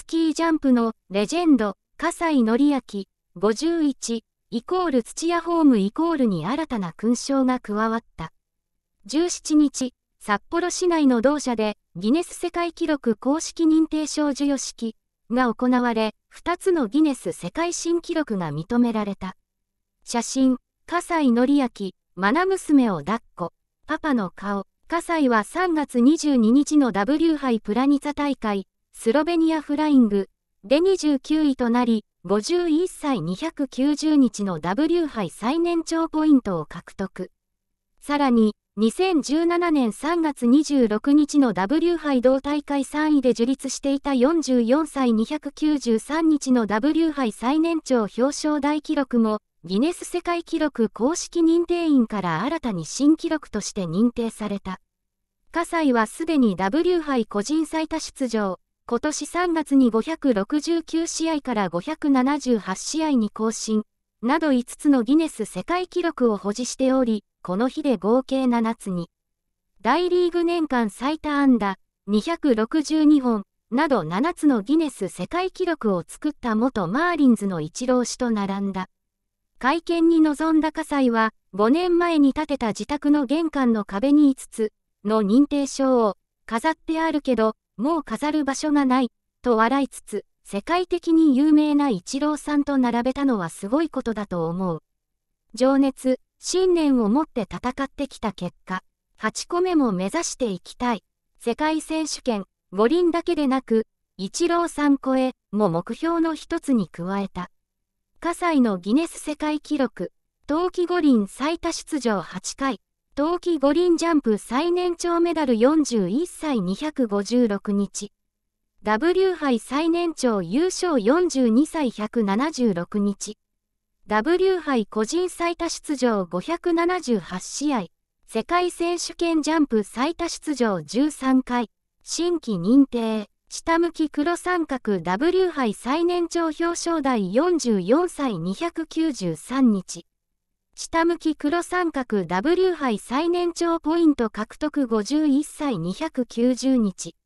スキージャンプのレジェンド、笠井紀明、51、イコール土屋ホームイコールに新たな勲章が加わった。17日、札幌市内の同社でギネス世界記録公式認定証授与式が行われ、2つのギネス世界新記録が認められた。写真、笠井紀明、愛娘を抱っこ、パパの顔。葛西は3月22日の W 杯プラニツァ大会スロベニアフライングで29位となり、51歳290日の W 杯最年長ポイントを獲得。さらに、2017年3月26日の W 杯同大会3位で樹立していた44歳293日の W 杯最年長表彰台記録も、ギネス世界記録公式認定員から新たに新記録として認定された。葛西はすでに W 杯個人最多出場、今年3月に569試合から578試合に更新、など5つのギネス世界記録を保持しており、この日で合計7つに、大リーグ年間最多安打262本など7つのギネス世界記録を作った元マーリンズのイチロー氏と並んだ。会見に臨んだ葛西は、5年前に建てた自宅の玄関の壁に5つの認定証を飾ってあるけど、もう飾る場所がない、と笑いつつ、世界的に有名なイチローさんと並べたのはすごいことだと思う。情熱、信念を持って戦ってきた結果、8個目も目指していきたい。世界選手権、五輪だけでなく、イチローさん超えも目標の一つに加えた。葛西のギネス世界記録、冬季五輪最多出場8回、冬季五輪ジャンプ最年長メダル41歳256日。W 杯最年長優勝42歳176日。W 杯個人最多出場578試合。世界選手権ジャンプ最多出場13回。新規認定。下向き黒三角 W 杯最年長表彰台44歳293日。下向き黒三角 W 杯最年長ポイント獲得51歳290日。